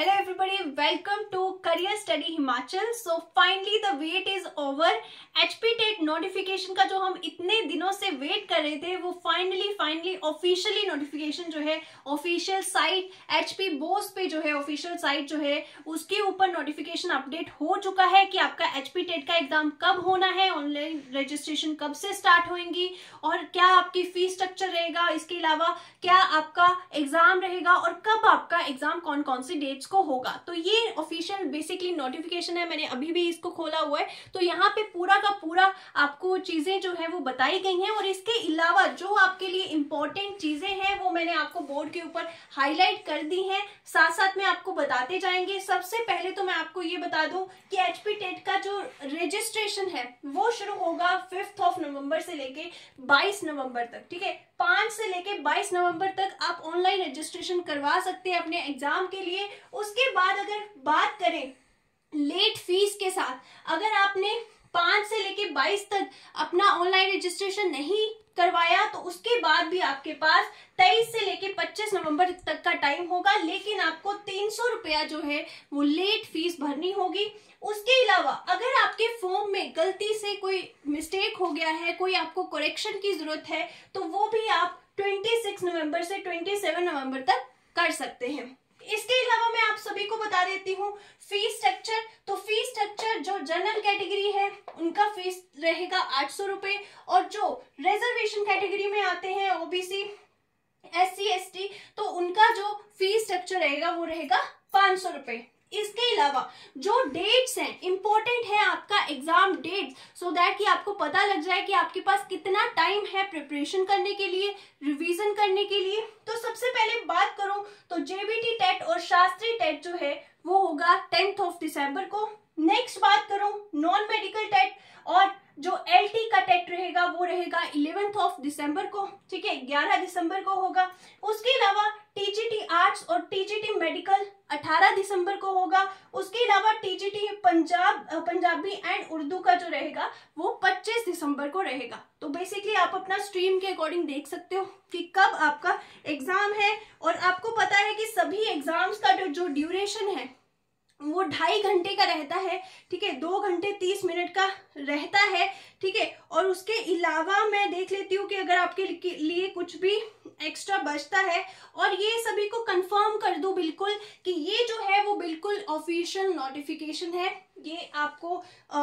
Hello everybody, welcome to Career Study Himachal. So finally the wait is over. HP Tet notification का जो हम इतने दिनों से वेट कर रहे थे वो फाइनली फाइनली ऑफिशियली नोटिफिकेशन जो है official site H P BOSE पे जो है ऑफिशियल साइट जो है उसके ऊपर नोटिफिकेशन अपडेट हो चुका है कि आपका एचपी टेट का एग्जाम कब होना है ऑनलाइन रजिस्ट्रेशन कब से स्टार्ट होगी और क्या आपकी फीस स्ट्रक्चर रहेगा इसके अलावा क्या आपका एग्जाम रहेगा और कब आपका एग्जाम कौन कौन सी डेट्स को होगा तो ये ऑफिशियल बेसिकली नोटिफिकेशन है मैंने अभी भी इसको खोला हुआ है तो यहाँ पे पूरा का पूरा आपको चीजें जो है वो बताई गई हैं और इसके अलावा जो आपके लिए इंपॉर्टेंट चीजें हैं वो मैंने आपको बोर्ड के ऊपर हाईलाइट कर दी है साथ साथ में आपको बताते जाएंगे सबसे पहले तो मैं आपको ये बता दूं कि एचपी टेट का जो रजिस्ट्रेशन है वो शुरू होगा फिफ्थ ऑफ नवंबर से लेके 22 नवंबर तक ठीक है पांच से लेके बाईस नवंबर तक आप ऑनलाइन रजिस्ट्रेशन करवा सकते हैं अपने एग्जाम के लिए उसके बाद अगर बात करें लेट फीस के साथ अगर आपने पांच से लेके बाईस तक अपना ऑनलाइन रजिस्ट्रेशन नहीं करवाया तो उसके बाद भी आपके पास 23 से लेके 25 नवंबर तक का टाइम होगा लेकिन आपको तीन सौ रुपया जो है वो लेट फीस भरनी होगी उसके अलावा अगर आपके फॉर्म में गलती से कोई मिस्टेक हो गया है कोई आपको करेक्शन की जरूरत है तो वो भी आप 26 नवंबर से 27 नवंबर तक कर सकते हैं इसके अलावा मैं आप सभी को बता देती हूँ फी स्ट्रक्चर तो फी स्ट्रक्चर जो जनरल कैटेगरी है उनका फीस रहेगा आठ सौ रुपए और जो रिजर्वेशन कैटेगरी में आते हैं OBC S C S T तो उनका जो फी स्ट्रक्चर रहेगा वो रहेगा पांच सौ रुपए इसके अलावा जो डेट्स हैं इंपॉर्टेंट है आपका एग्जाम डेट्स सो दैट कि आपको पता लग जाए कि आपके पास कितना टाइम है प्रिपरेशन करने के लिए रिवीजन करने के लिए तो सबसे पहले बात करूं तो जेबीटी टेट और शास्त्री टेट जो है वो होगा टेंथ ऑफ दिसंबर को नेक्स्ट बात करूं नॉन मेडिकल टेट और जो एल का टेट रहेगा वो रहेगा इलेवेंथ ऑफ दिसंबर को ठीक है ग्यारह दिसंबर को होगा उसके अलावा मेडिकल 18 दिसंबर को होगा उसके अलावा टीजीटी पंजाब पंजाबी एंड उर्दू का जो रहेगा वो 25 दिसंबर को रहेगा तो बेसिकली आप अपना स्ट्रीम के अकॉर्डिंग देख सकते हो कि कब आपका एग्जाम है और आपको पता है कि सभी एग्जाम्स का जो ड्यूरेशन है वो ढाई घंटे का रहता है ठीक है दो घंटे तीस मिनट का रहता है ठीक है और उसके अलावा मैं देख लेती हूँ कि अगर आपके लिए कुछ भी एक्स्ट्रा बचता है और ये सभी को कंफर्म कर दो बिल्कुल कि ये जो है वो बिल्कुल ऑफिशियल नोटिफिकेशन है ये आपको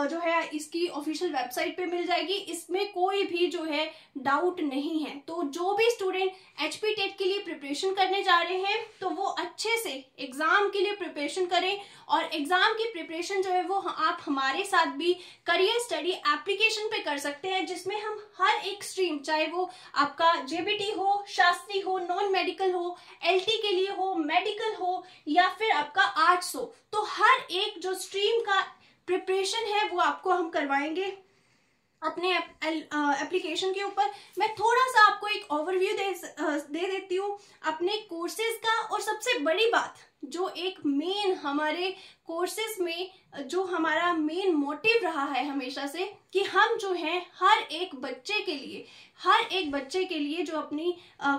जो है इसकी ऑफिशियल वेबसाइट पे मिल जाएगी इसमें कोई भी जो है डाउट नहीं है तो जो भी स्टूडेंट एच पी टेट के लिए प्रिपरेशन करने जा रहे हैं तो वो अच्छे से एग्जाम के लिए प्रिपरेशन करें और एग्जाम की प्रिपरेशन जो है वो आप हमारे साथ भी करियर स्टडी एप्लीकेशन पे कर सकते हैं जिसमें हम हर एक स्ट्रीम चाहे वो आपका जेबीटी हो शास्त्री हो नॉन मेडिकल हो एलटी के लिए हो मेडिकल हो या फिर आपका आर्ट्स हो तो हर एक जो स्ट्रीम का प्रिपरेशन है वो आपको हम करवाएंगे अपने एप्लीकेशन के ऊपर मैं थोड़ा सा आपको एक ओवर ओवरव्यू दे, दे देती हूँ अपने कोर्सेज का और सबसे बड़ी बात जो एक मेन हमारे कोर्सेज में जो हमारा मेन मोटिव रहा है हमेशा से कि हम जो है हर एक बच्चे के लिए हर एक बच्चे के लिए जो अपनी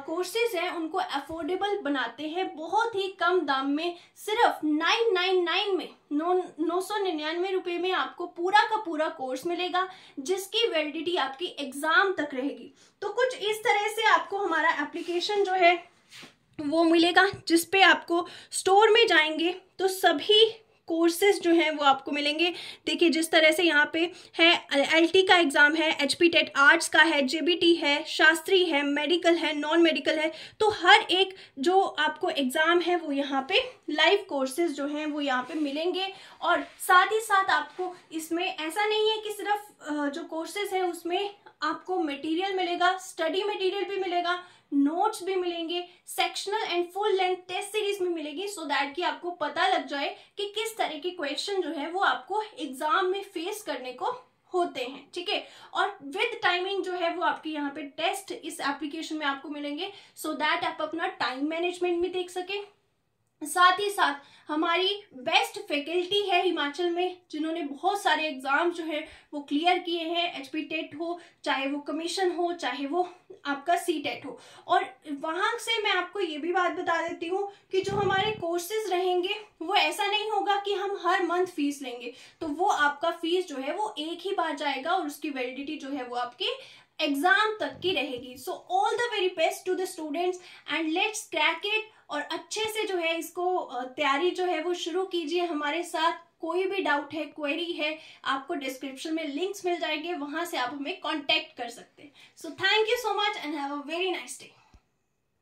कोर्सेज हैं उनको अफोर्डेबल बनाते हैं बहुत ही कम दाम में सिर्फ नाइन नाइन नाइन में नौ नौ सौ निन्यानवे रुपये में आपको पूरा का पूरा कोर्स मिलेगा जिसकी वैलिडिटी आपकी एग्जाम तक रहेगी तो कुछ इस तरह से आप आपको हमारा एप्लीकेशन जो है वो मिलेगा जिसपे आपको स्टोर में जाएंगे तो सभी कोर्सेज जो हैं वो आपको मिलेंगे देखिए जिस तरह से यहाँ पे है एल का एग्ज़ाम है एच पी टेट आर्ट्स का है जेबीटी है शास्त्री है मेडिकल है नॉन मेडिकल है तो हर एक जो आपको एग्ज़ाम है वो यहाँ पे लाइव कोर्सेज जो हैं वो यहाँ पे मिलेंगे और साथ ही साथ आपको इसमें ऐसा नहीं है कि सिर्फ जो कोर्सेज है उसमें आपको मटेरियल मिलेगा स्टडी मटेरियल भी मिलेगा नोट्स भी मिलेंगे sectional and full length test series में मिलेगी सो दैट कि आपको पता लग जाए कि किस तरह के क्वेश्चन जो है वो आपको एग्जाम में फेस करने को होते हैं ठीक है और विद टाइमिंग जो है वो आपके यहाँ पे टेस्ट इस एप्लीकेशन में आपको मिलेंगे सो so दैट आप अपना टाइम मैनेजमेंट भी देख सकें साथ ही साथ हमारी बेस्ट फैकल्टी है हिमाचल में जिन्होंने बहुत सारे एग्ज़ाम जो है वो क्लियर किए हैं एच टेट हो चाहे वो कमीशन हो चाहे वो आपका सी टेट हो और वहां से मैं आपको ये भी बात बता देती हूँ कि जो हमारे कोर्सेज रहेंगे वो ऐसा नहीं होगा कि हम हर मंथ फीस लेंगे तो वो आपका फीस जो है वो एक ही बार जाएगा और उसकी वेलिडिटी जो है वो आपकी एग्जाम तक की रहेगी so all the very best to the students and let's crack it और अच्छे से जो है इसको तैयारी जो है वो शुरू कीजिए हमारे साथ कोई भी डाउट है क्वेरी है आपको डिस्क्रिप्शन में लिंक्स मिल जाएंगे वहां से आप हमें कॉन्टेक्ट कर सकते हैं so thank you so much and have a very nice day